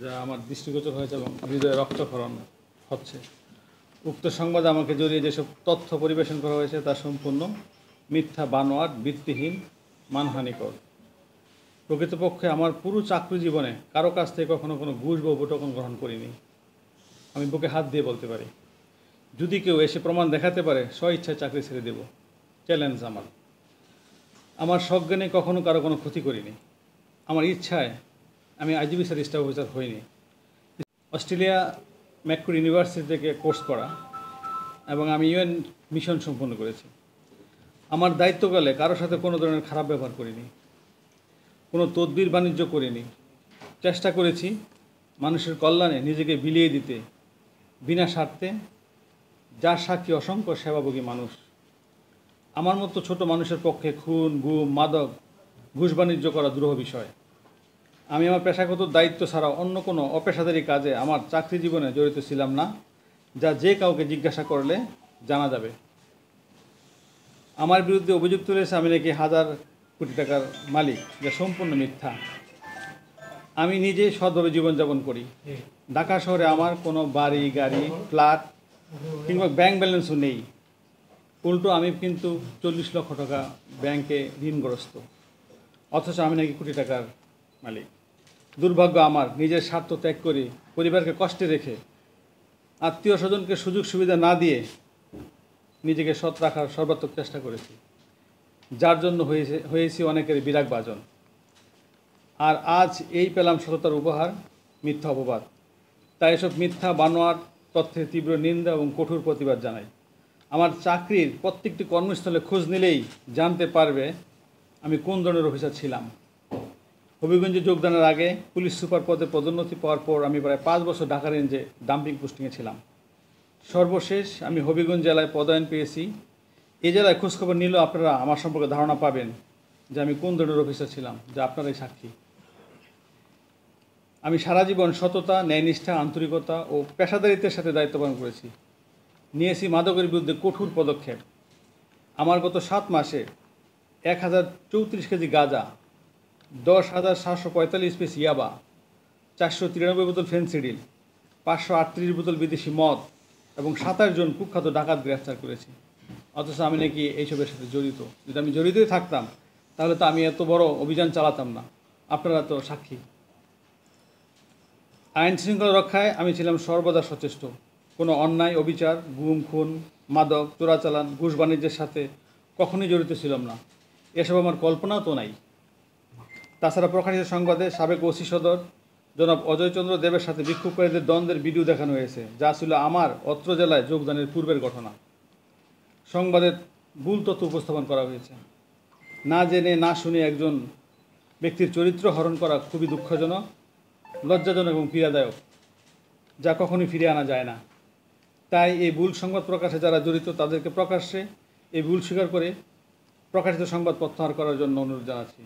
যা আমার দৃষ্টিগোচর হয়েছে এবং হৃদয়ে রক্তক্ষরণ হচ্ছে উক্ত সংবাদ আমাকে জড়িয়ে যেসব তথ্য পরিবেশন করা হয়েছে তা সম্পূর্ণ মিথ্যা বানোয়ার বৃত্তিহীন মানহানিকর প্রকৃতপক্ষে আমার পুরো চাকরি জীবনে কারো কাছ থেকে কখনো কোনো ঘুষ বা উপটকন গ্রহণ করিনি আমি বুকে হাত দিয়ে বলতে পারি যদি কেউ এসে প্রমাণ দেখাতে পারে স্বইচ্ছায় চাকরি ছেড়ে দেব চ্যালেঞ্জ আমার আমার সজ্ঞানে কখনো কারো কোনো ক্ষতি করিনি আমার ইচ্ছায় আমি আইজিবি স্যার স্টাফ অফিসার হইনি অস্ট্রেলিয়া ম্যাককুর ইউনিভার্সিটি থেকে কোর্স করা এবং আমি ইউএন মিশন সম্পন্ন করেছি আমার দায়িত্বকালে কারোর সাথে কোনো ধরনের খারাপ ব্যবহার করিনি কোনো তদবির বাণিজ্য করিনি চেষ্টা করেছি মানুষের কল্যাণে নিজেকে বিলিয়ে দিতে বিনা স্বার্থে যার সাক্ষী অসংখ্য সেবাভোগী মানুষ আমার মতো ছোট মানুষের পক্ষে খুন গুম মাদক ঘুষ বাণিজ্য করা দুরূহ বিষয় আমি আমার পেশাগত দায়িত্ব ছাড়া অন্য কোনো অপেশাদারি কাজে আমার চাকরি জীবনে জড়িত ছিলাম না যা যে কাউকে জিজ্ঞাসা করলে জানা যাবে আমার বিরুদ্ধে অভিযুক্ত রয়েছে আমি নাকি হাজার কোটি টাকার মালিক যা সম্পূর্ণ মিথ্যা আমি নিজে সৎভাবে জীবনযাপন করি ঢাকা শহরে আমার কোনো বাড়ি গাড়ি ফ্ল্যাট কিংবা ব্যাংক ব্যালেন্সও নেই উল্টো আমি কিন্তু চল্লিশ লক্ষ টাকা ব্যাংকে ঋণগ্রস্ত অথচ আমি নাকি কোটি টাকার মালিক দুর্ভাগ্য আমার নিজের স্বার্থ ত্যাগ করে পরিবারকে কষ্টে রেখে আত্মীয় স্বজনকে সুযোগ সুবিধা না দিয়ে নিজেকে সৎ রাখার সর্বাত্মক চেষ্টা করেছি যার জন্য হয়েছে হয়েছি অনেকের বিরাগ বাজন আর আজ এই পেলাম সততার উপহার মিথ্যা অপবাদ তাই এসব মিথ্যা বানোয়ার তথ্যের তীব্র নিন্দা এবং কঠোর প্রতিবাদ জানাই আমার চাকরির প্রত্যেকটি কর্মস্থলে খোঁজ নিলেই জানতে পারবে আমি কোন ধরনের অফিসার ছিলাম হবিগঞ্জে যোগদানের আগে পুলিশ সুপার পদে পদোন্নতি পাওয়ার পর আমি প্রায় পাঁচ বছর ঢাকা রেঞ্জে ডাম্পিং পোস্টিংয়ে ছিলাম সর্বশেষ আমি হবিগঞ্জ জেলায় পদায়ন পেয়েছি এ জেলায় খোঁজখবর নিলেও আপনারা আমার সম্পর্কে ধারণা পাবেন যে আমি কোন ধরনের অফিসার ছিলাম যা আপনারাই সাক্ষী আমি সারা জীবন সততা ন্যায়নিষ্ঠা আন্তরিকতা ও পেশাদারিত্বের সাথে দায়িত্ব পালন করেছি নিয়েছি মাদকের বিরুদ্ধে কঠোর পদক্ষেপ আমার গত সাত মাসে এক হাজার চৌত্রিশ কেজি গাঁজা দশ হাজার সাতশো পঁয়তাল্লিশ পিস ইয়াবা চারশো তিরানব্বই বোতল ফেন্সিডিল পাঁচশো আটত্রিশ বোতল বিদেশি মদ এবং সাতাশ জন কুখ্যাত ডাকাত গ্রেফতার করেছি অথচ আমি নাকি এইসবের সাথে জড়িত যদি আমি জড়িতই থাকতাম তাহলে তো আমি এত বড় অভিযান চালাতাম না আপনারা তো সাক্ষী আইন শৃঙ্খলা রক্ষায় আমি ছিলাম সর্বদা সচেষ্ট কোনো অন্যায় অবিচার গুম খুন মাদক চোরাচালান ঘুষ বাণিজ্যের সাথে কখনোই জড়িত ছিলাম না এসব আমার কল্পনাও তো নাই তাছাড়া প্রকাশিত সংবাদে সাবেক ওসি সদর জনাব অজয়চন্দ্র দেবের সাথে বিক্ষোভকারীদের দ্বন্দ্বের ভিডিও দেখানো হয়েছে যা ছিল আমার অত্র জেলায় যোগদানের পূর্বের ঘটনা সংবাদের ভুল তথ্য উপস্থাপন করা হয়েছে না জেনে না শুনে একজন ব্যক্তির চরিত্র হরণ করা খুবই দুঃখজনক লজ্জাজনক এবং পীড়াদায়ক যা কখনোই ফিরে আনা যায় না তাই এই ভুল সংবাদ প্রকাশে যারা জড়িত তাদেরকে প্রকাশ্যে এই ভুল স্বীকার করে প্রকাশিত সংবাদ প্রত্যাহার করার জন্য অনুরোধ জানাচ্ছি